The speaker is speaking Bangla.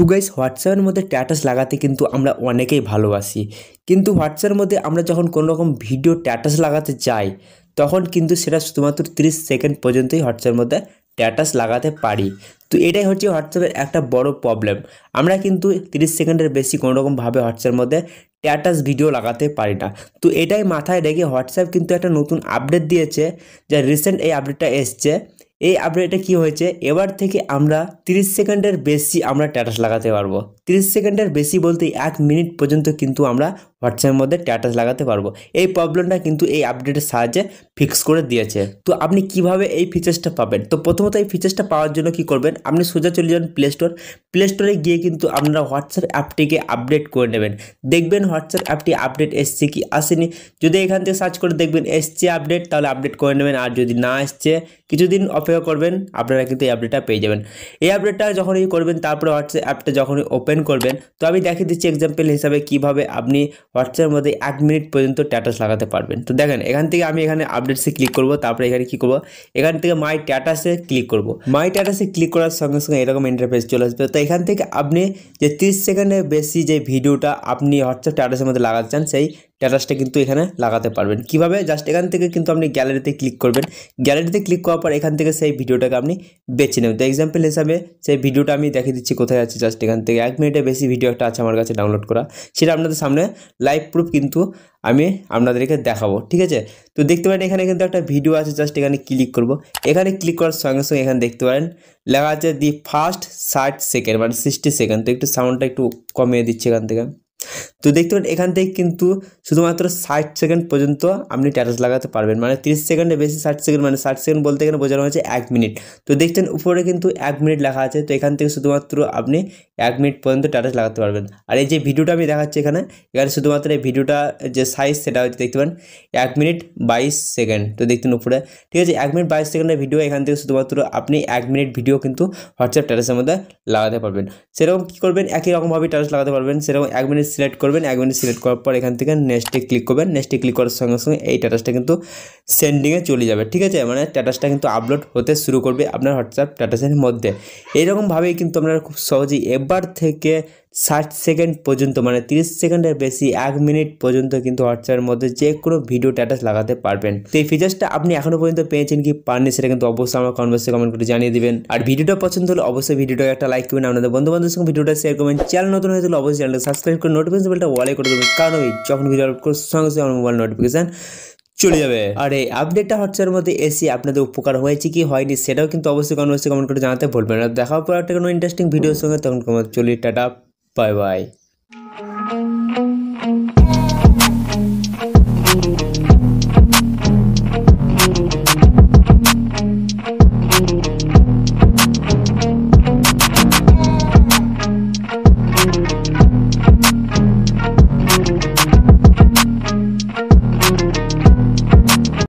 তো গাইস হোয়াটসঅ্যাপের মধ্যে স্ট্যাটাস লাগাতে কিন্তু আমরা অনেকেই ভালোবাসি কিন্তু হোয়াটসঅ্যাপের মধ্যে আমরা যখন কোনো রকম ভিডিও স্ট্যাটাস লাগাতে যাই তখন কিন্তু সেটা শুধুমাত্র 30 সেকেন্ড পর্যন্তই হোয়াটসঅ্যাপের মধ্যে স্ট্যাটাস লাগাতে পারি তো এটাই হচ্ছে হোয়াটসঅ্যাপের একটা বড় প্রবলেম আমরা কিন্তু 30 সেকেন্ডের বেশি কোনোরকমভাবে হোয়াটসঅ্যাপের মধ্যে স্ট্যাটাস ভিডিও লাগাতে পারি না তো এটাই মাথায় রেখে হোয়াটসঅ্যাপ কিন্তু একটা নতুন আপডেট দিয়েছে যা রিসেন্ট এই আপডেটটা এসছে এই আপডেটটা কি হয়েছে এবার থেকে আমরা 30 সেকেন্ডের বেশি আমরা স্ট্যাটাস লাগাতে পারবো 30 সেকেন্ডের বেশি বলতে এক মিনিট পর্যন্ত কিন্তু আমরা হোয়াটসঅ্যাপের মধ্যে স্ট্যাটাস লাগাতে পারবো এই প্রবলেমটা কিন্তু এই আপডেটের সাহায্যে ফিক্স করে দিয়েছে তো আপনি কিভাবে এই ফিচার্সটা পাবেন তো প্রথমত এই ফিচার্সটা পাওয়ার জন্য কি করবেন আপনি সোজা চলে যান প্লে স্টোর প্লে স্টোরে গিয়ে কিন্তু আপনারা হোয়াটসঅ্যাপ অ্যাপটিকে আপডেট করে নেবেন দেখবেন হোয়াটসঅ্যাপ অ্যাপটি আপডেট এসছে কি আসেনি যদি এখান থেকে সার্চ করে দেখবেন এসছে আপডেট তাহলে আপডেট করে নেবেন আর যদি না এসছে কিছুদিন অপেক্ষা করবেন আপনারা কিন্তু এই আপডেটটা পেয়ে যাবেন এই আপডেটটা যখনই করবেন তারপরে হোয়াটসঅ্যাপ অ্যাপটা যখনই ওপেন করবেন তো আমি দেখিয়ে দিচ্ছি এক্সাম্পল হিসাবে কিভাবে আপনি হোয়াটসঅ্যাপের মধ্যে এক মিনিট পর্যন্ত স্ট্যাটাস লাগাতে পারবেন তো দেখেন এখান থেকে আমি এখানে আপডেটসে ক্লিক করব তারপরে এখানে কী করব এখান থেকে মাই স্ট্যাটাসে ক্লিক করব মাই স্ট্যাটাসে ক্লিক করার সঙ্গে সঙ্গে এরকম ইন্টারফেস চলে আসবে তো এখান থেকে আপনি যে তিরিশ সেকেন্ডের বেশি যে ভিডিওটা আপনি হোয়াটসঅ্যাপ স্ট্যাটাসের মধ্যে লাগাতে চান সেই স্ট্যাটাসটা কিন্তু এখানে লাগাতে পারবেন কিভাবে জাস্ট এখান থেকে কিন্তু আপনি গ্যালারিতে ক্লিক করবেন গ্যালারিতে ক্লিক করার পর এখান থেকে সেই ভিডিওটাকে আপনি বেছে নেবেন তো এক্সাম্পল হিসাবে সেই ভিডিওটা আমি দেখে দিচ্ছি কোথায় আছে জাস্ট এখান থেকে এক মিনিটে বেশি ভিডিও একটা আছে আমার কাছে ডাউনলোড করা সেটা আপনাদের সামনে লাইভ প্রুফ কিন্তু আমি আপনাদেরকে দেখাবো ঠিক আছে তো দেখতে পারেন এখানে কিন্তু একটা ভিডিও আছে জাস্ট এখানে ক্লিক করব এখানে ক্লিক করার সঙ্গে সঙ্গে এখানে দেখতে পারেন লেখা আছে দি ফার্স্ট ষাট সেকেন্ড মানে সিক্সটি সেকেন্ড তো একটু সাউন্ডটা একটু কমিয়ে দিচ্ছে এখান থেকে তো দেখতে পারেন এখান থেকে কিন্তু শুধুমাত্র ষাট সেকেন্ড পর্যন্ত আপনি স্ট্যাটাস লাগাতে পারবেন মানে তিরিশ সেকেন্ডে বেশি ষাট সেকেন্ড মানে ষাট সেকেন্ড বলতে এখানে বোঝানো হয়েছে এক মিনিট তো দেখছেন উপরে কিন্তু এক মিনিট লেখা আছে তো এখান থেকে শুধুমাত্র আপনি এক মিনিট পর্যন্ত স্ট্যাটাস লাগাতে পারবেন আর এই যে ভিডিওটা আমি দেখাচ্ছি এখানে এখানে শুধুমাত্র এই ভিডিওটা যে সাইজ সেটা হচ্ছে দেখতে পারেন এক মিনিট বাইশ সেকেন্ড তো দেখতেন উপরে ঠিক আছে এক মিনিট বাইশ সেকেন্ডের ভিডিও এখান থেকে শুধুমাত্র আপনি এক মিনিট ভিডিও কিন্তু হোয়াটসঅ্যাপ স্ট্যাটাসের মধ্যে লাগাতে পারবেন সেরকম কী করবেন একই রকমভাবে স্ট্যাটাস লাগাতে পারবেন সেরকম এক মিনিট সিলেক্ট করবেন এক মিনিট সিলেক্ট করার পর এখান থেকে নেক্সটে ক্লিক করবেন নেক্সটে ক্লিক করার সঙ্গে সঙ্গে এই স্ট্যাটাসটা কিন্তু সেন্ডিংয়ে চলে যাবে ঠিক আছে মানে স্ট্যাটাসটা কিন্তু আপলোড হতে শুরু করবে আপনার হোয়াটসঅ্যাপ স্ট্যাটাসের মধ্যে এইরকমভাবেই কিন্তু আপনারা খুব সহজেই এবার থেকে ষাট সেকেন্ড পর্যন্ত মানে তিরিশ সেকেন্ডের বেশি এক মিনিট পর্যন্ত কিন্তু হোয়াটসঅ্যাপের মধ্যে যে কোনো ভিডিও স্ট্যাটাস লাগাতে পারবেন তো এই ফিচার্সটা আপনি এখনো পর্যন্ত পেয়েছেন কি পাননি সেটা কিন্তু অবশ্যই আমার কনভার্সে কমেন্ট করে জানিয়ে দিবেন আর ভিডিওটা পছন্দ হলে অবশ্যই ভিডিওটা একটা লাইক করবেন আপনাদের বন্ধু বান্ধবের সঙ্গে ভিডিওটা শেয়ার করবেন চ্যানেল নতুন হয়ে অবশ্যই চ্যানেলটা সাবস্ক্রাইব করে নোটিফিকেশন বেলটা ওয়ালে করে দেবেন কারণ ওই যখন ভিডিও আপলোড করার সঙ্গে সঙ্গে আমার মোবাইল নোটিফিকেশন চলে যাবে আর এই আপডেটটা হোয়াটসঅ্যাপের মধ্যে এসে আপনাদের উপকার হয়েছে কি হয়নি সেটাও কিন্তু অবশ্যই কনভার্সে কমেন্ট করে জানাতে ভুলবেন না দেখা পর একটা কোনো ইন্টারেস্টিং ভিডিওর সঙ্গে তখন চলি টাটা Bye bye.